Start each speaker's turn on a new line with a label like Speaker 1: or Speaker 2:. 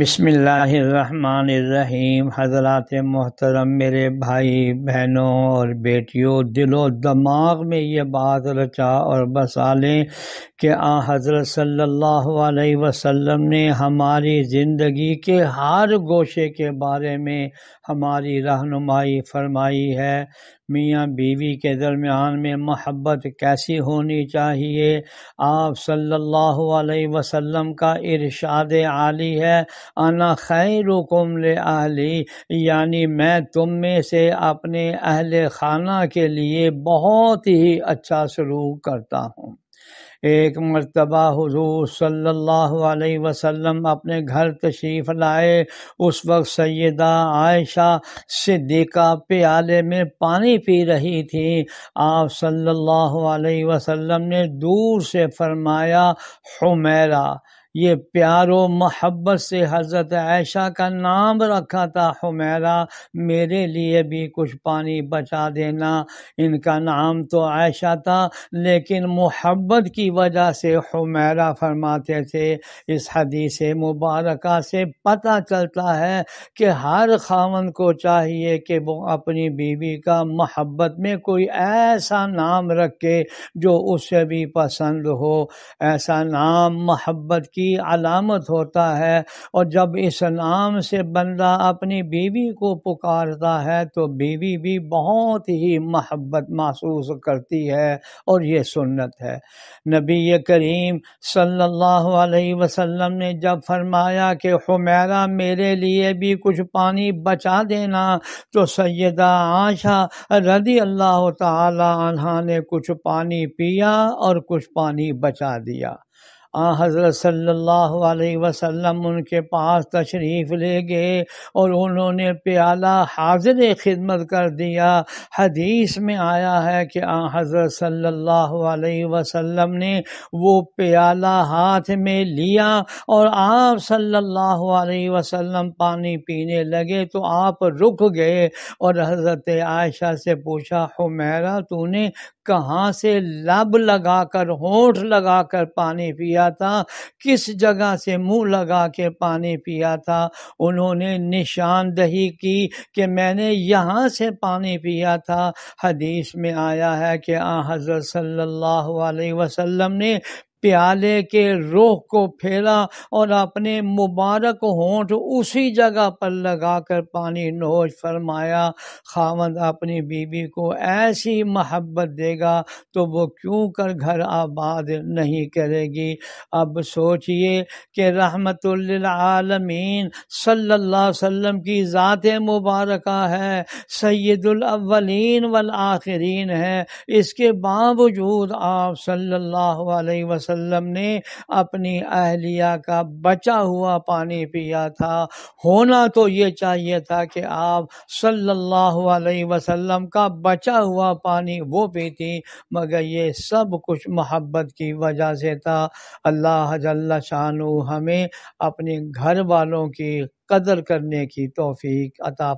Speaker 1: بسم اللہ الرحمن الرحیم حضرات محترم میرے بھائی بہنوں اور بیٹیوں دل و دماغ میں یہ بات رچا اور بسا لیں کہ آ حضرت صلی اللہ علیہ وسلم نے ہماری زندگی کے ہر گوشے کے بارے میں ہماری رہنمائی فرمائی ہے میاں بیوی کے درمیان میں محبت کیسی ہونی چاہیے آپ صلی اللہ علیہ وسلم کا ارشاد عالی ہے انا خیر و لہلی یعنی میں تم میں سے اپنے اہل خانہ کے لیے بہت ہی اچھا سلوک کرتا ہوں ایک مرتبہ حضور صلی اللہ علیہ وسلم اپنے گھر تشریف لائے اس وقت سیدہ عائشہ صدیقہ پیالے میں پانی پی رہی تھی آپ صلی اللہ علیہ وسلم نے دور سے فرمایا حمیرہ یہ پیار و محبت سے حضرت عائشہ کا نام رکھا تھا حمیرہ میرے لیے بھی کچھ پانی بچا دینا ان کا نام تو عائشہ تھا لیکن محبت کی وجہ سے حمیرہ فرماتے تھے اس حدیث مبارکہ سے پتہ چلتا ہے کہ ہر خاون کو چاہیے کہ وہ اپنی بیوی کا محبت میں کوئی ایسا نام رکھے جو اسے بھی پسند ہو ایسا نام محبت کی کی علامت ہوتا ہے اور جب اس نام سے بندہ اپنی بیوی کو پکارتا ہے تو بیوی بھی بہت ہی محبت محسوس کرتی ہے اور یہ سنت ہے نبی کریم صلی اللہ علیہ وسلم نے جب فرمایا کہ حمیرا میرے لیے بھی کچھ پانی بچا دینا تو سیدہ عائشہ رضی اللہ تعالی عنہ نے کچھ پانی پیا اور کچھ پانی بچا دیا آ حضرت صلی اللہ علیہ وسلم ان کے پاس تشریف لے گئے اور انہوں نے پیالہ حاضر خدمت کر دیا حدیث میں آیا ہے کہ آ حضرت صلی اللہ علیہ وسلم نے وہ پیالہ ہاتھ میں لیا اور آپ صلی اللہ علیہ وسلم پانی پینے لگے تو آپ رک گئے اور حضرت عائشہ سے پوچھا ہو میرا تو نے کہاں سے لب لگا کر ہونٹ لگا کر پانی پیا تھا کس جگہ سے منہ لگا کے پانی پیا تھا انہوں نے نشان دہی کی کہ میں نے یہاں سے پانی پیا تھا حدیث میں آیا ہے کہ حضرت صلی اللہ علیہ وسلم نے پیالے کے روح کو پھیلا اور اپنے مبارک ہونٹ اسی جگہ پر لگا کر پانی نوش فرمایا خاوند اپنی بیوی کو ایسی محبت دے گا تو وہ کیوں کر گھر آباد نہیں کرے گی اب سوچئے کہ رحمت للعالمین صلی اللہ علیہ وسلم کی ذات مبارکہ ہے سید الاولین والآخرین ہے اس کے باوجود آپ صلی اللہ علیہ وسلم وسلم نے اپنی اہلیہ کا بچا ہوا پانی پیا تھا ہونا تو یہ چاہیے تھا کہ آپ صلی اللہ علیہ وسلم کا بچا ہوا پانی وہ پیتی مگر یہ سب کچھ محبت کی وجہ سے تھا اللہ جل شانو ہمیں اپنے گھر والوں کی قدر کرنے کی توفیق عطا